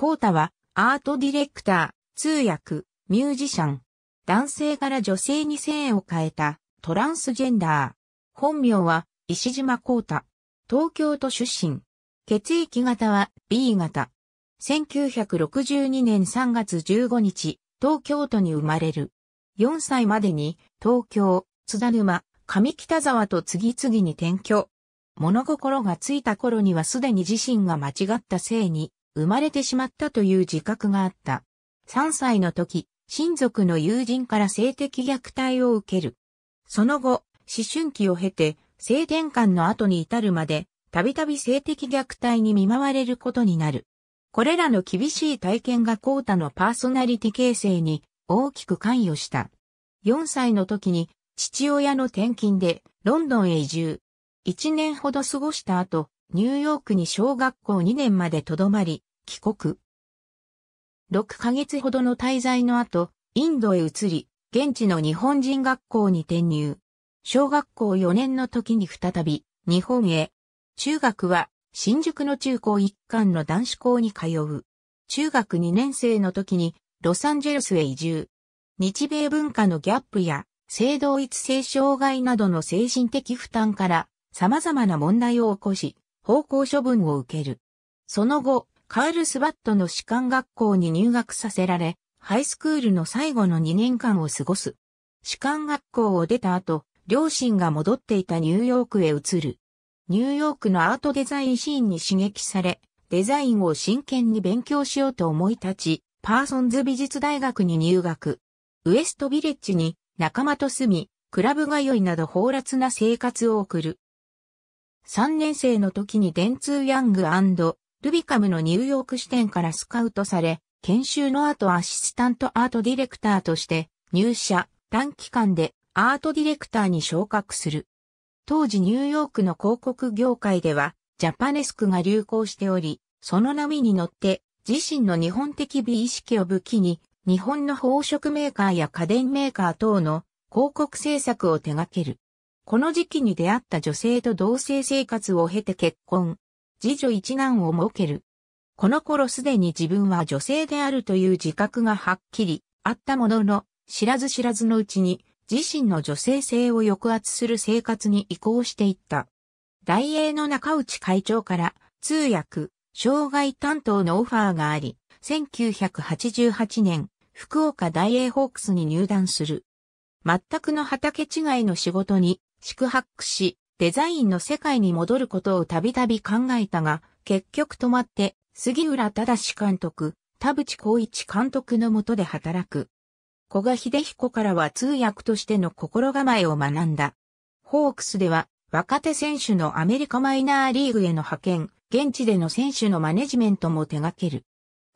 コータは、アートディレクター、通訳、ミュージシャン。男性から女性に性を変えた、トランスジェンダー。本名は、石島コータ。東京都出身。血液型は B 型。1962年3月15日、東京都に生まれる。4歳までに、東京、津田沼、上北沢と次々に転居。物心がついた頃にはすでに自身が間違った性に生まれてしまったという自覚があった。3歳の時、親族の友人から性的虐待を受ける。その後、思春期を経て、性転換の後に至るまで、たびたび性的虐待に見舞われることになる。これらの厳しい体験がコータのパーソナリティ形成に大きく関与した。4歳の時に父親の転勤でロンドンへ移住。1年ほど過ごした後、ニューヨークに小学校2年まで留まり、帰国。6ヶ月ほどの滞在の後、インドへ移り、現地の日本人学校に転入。小学校4年の時に再び、日本へ。中学は、新宿の中高一貫の男子校に通う。中学2年生の時に、ロサンゼルスへ移住。日米文化のギャップや、性同一性障害などの精神的負担から、様々な問題を起こし、高校処分を受ける。その後、カールスバットの士官学校に入学させられ、ハイスクールの最後の2年間を過ごす。士官学校を出た後、両親が戻っていたニューヨークへ移る。ニューヨークのアートデザインシーンに刺激され、デザインを真剣に勉強しようと思い立ち、パーソンズ美術大学に入学。ウエストビレッジに仲間と住み、クラブ通いなど放埓な生活を送る。3年生の時に電通ヤングルビカムのニューヨーク支店からスカウトされ、研修の後アシスタントアートディレクターとして入社、短期間でアートディレクターに昇格する。当時ニューヨークの広告業界ではジャパネスクが流行しており、その波に乗って自身の日本的美意識を武器に日本の宝飾メーカーや家電メーカー等の広告制作を手掛ける。この時期に出会った女性と同性生活を経て結婚。次女一男を設ける。この頃すでに自分は女性であるという自覚がはっきりあったものの、知らず知らずのうちに自身の女性性を抑圧する生活に移行していった。大英の中内会長から通訳、障害担当のオファーがあり、1988年、福岡大英ホークスに入団する。全くの畑違いの仕事に宿泊し、デザインの世界に戻ることをたびたび考えたが、結局止まって、杉浦正監督、田淵光一監督の下で働く。小賀秀彦からは通訳としての心構えを学んだ。ホークスでは、若手選手のアメリカマイナーリーグへの派遣、現地での選手のマネジメントも手掛ける。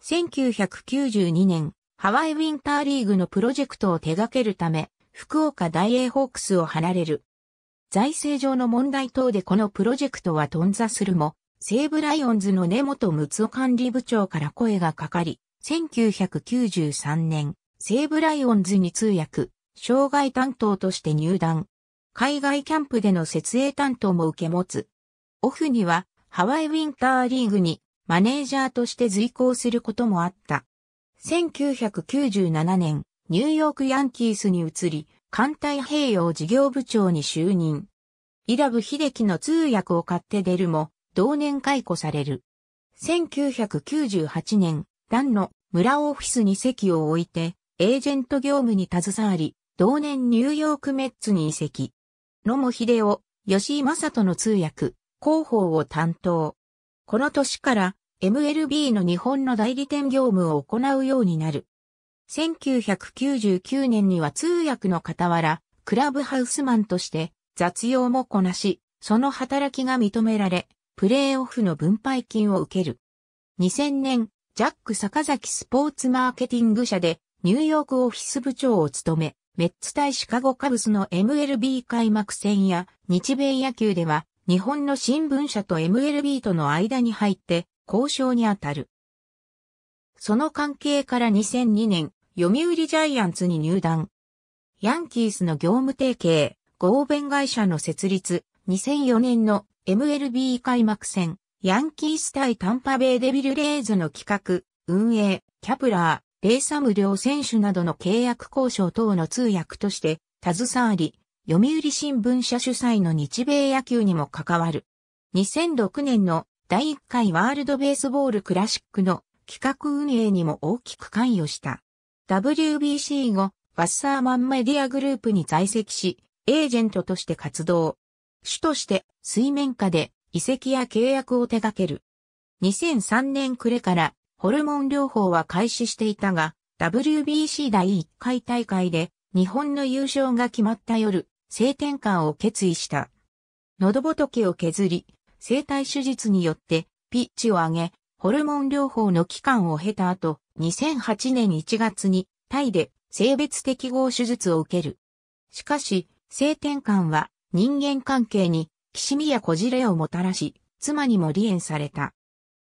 1992年、ハワイウィンターリーグのプロジェクトを手掛けるため、福岡大英ホークスを離れる。財政上の問題等でこのプロジェクトは頓挫するも、西武ライオンズの根本睦夫管理部長から声がかかり、1993年、西武ライオンズに通訳、障害担当として入団。海外キャンプでの設営担当も受け持つ。オフには、ハワイウィンターリーグにマネージャーとして随行することもあった。1997年、ニューヨークヤンキースに移り、艦隊併用事業部長に就任。伊良部秀樹の通訳を買って出るも、同年解雇される。1998年、団の村オフィスに席を置いて、エージェント業務に携わり、同年ニューヨークメッツに移籍。野茂秀夫、吉井正人の通訳、広報を担当。この年から MLB の日本の代理店業務を行うようになる。1999年には通訳の傍ら、クラブハウスマンとして雑用もこなし、その働きが認められ、プレーオフの分配金を受ける。2000年、ジャック坂崎スポーツマーケティング社でニューヨークオフィス部長を務め、メッツ対シカゴカブスの MLB 開幕戦や日米野球では日本の新聞社と MLB との間に入って交渉にあたる。その関係から2002年、読売ジャイアンツに入団。ヤンキースの業務提携、合弁会社の設立、2004年の MLB 開幕戦、ヤンキース対タンパベイデビルレイズの企画、運営、キャプラー、レイサム両選手などの契約交渉等の通訳として、携わり、読売新聞社主催の日米野球にも関わる。2006年の第1回ワールドベースボールクラシックの企画運営にも大きく関与した。WBC 後、ワッサーマンメディアグループに在籍し、エージェントとして活動。主として水面下で遺跡や契約を手掛ける。2003年暮れからホルモン療法は開始していたが、WBC 第1回大会で日本の優勝が決まった夜、性転換を決意した。喉仏を削り、生体手術によってピッチを上げ、ホルモン療法の期間を経た後、2008年1月にタイで性別適合手術を受ける。しかし、性転換は人間関係に、きしみやこじれをもたらし、妻にも離縁された。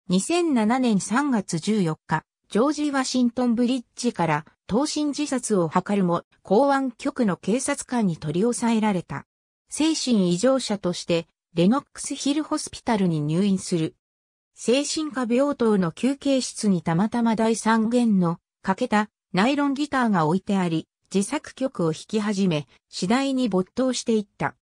2007年3月14日、ジョージ・ワシントン・ブリッジから、投身自殺を図るも、港湾局の警察官に取り押さえられた。精神異常者として、レノックスヒルホスピタルに入院する。精神科病棟の休憩室にたまたま第三弦の欠けたナイロンギターが置いてあり、自作曲を弾き始め、次第に没頭していった。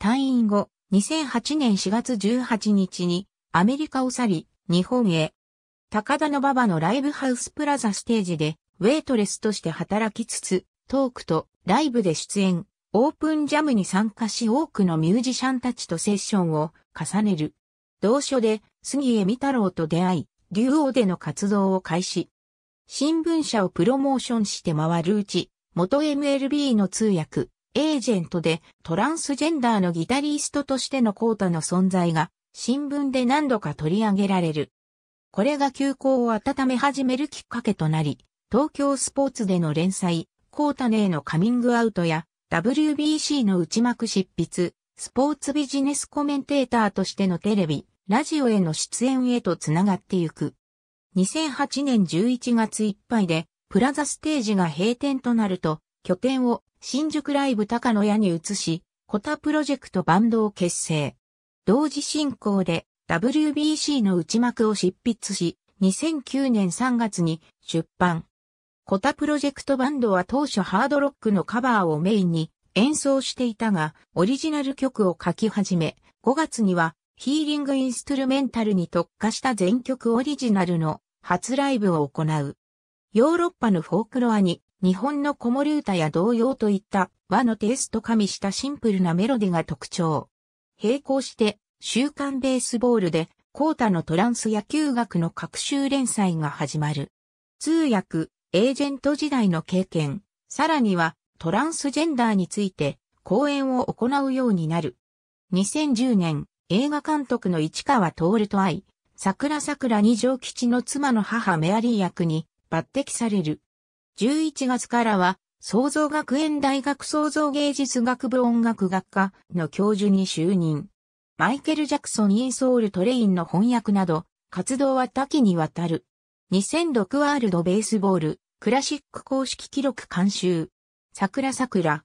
退院後、2008年4月18日にアメリカを去り、日本へ。高田の馬場のライブハウスプラザステージで、ウェイトレスとして働きつつ、トークとライブで出演、オープンジャムに参加し多くのミュージシャンたちとセッションを重ねる。同書で杉江美太郎と出会い、竜王での活動を開始。新聞社をプロモーションして回るうち、元 MLB の通訳、エージェントでトランスジェンダーのギタリストとしてのコータの存在が新聞で何度か取り上げられる。これが休校を温め始めるきっかけとなり、東京スポーツでの連載、コータネーのカミングアウトや WBC の内幕執筆、スポーツビジネスコメンテーターとしてのテレビ、ラジオへの出演へとつながってゆく。2008年11月いっぱいで、プラザステージが閉店となると、拠点を新宿ライブ高野屋に移し、コタプロジェクトバンドを結成。同時進行で WBC の内幕を執筆し、2009年3月に出版。コタプロジェクトバンドは当初ハードロックのカバーをメインに演奏していたが、オリジナル曲を書き始め、5月にはヒーリングインストゥルメンタルに特化した全曲オリジナルの初ライブを行う。ヨーロッパのフォークロアに日本の子守歌や童謡といった和のテイスト加味したシンプルなメロディが特徴。並行して週刊ベースボールでコータのトランス野球学の各週連載が始まる。通訳、エージェント時代の経験、さらにはトランスジェンダーについて講演を行うようになる。2010年、映画監督の市川徹と会い、桜桜二条吉の妻の母メアリー役に抜擢される。11月からは、創造学園大学創造芸術学部音楽学科の教授に就任。マイケル・ジャクソン・インソール・トレインの翻訳など、活動は多岐にわたる。2006ワールドベースボール、クラシック公式記録監修。桜桜、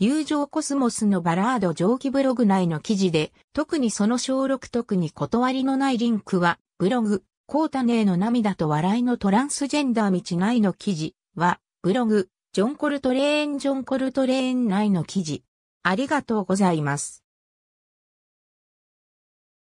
友情コスモスのバラード上記ブログ内の記事で、特にその小6特に断りのないリンクは、ブログ、コータネーの涙と笑いのトランスジェンダー道内の記事は、ブログ、ジョンコルトレーンジョンコルトレーン内の記事。ありがとうございます。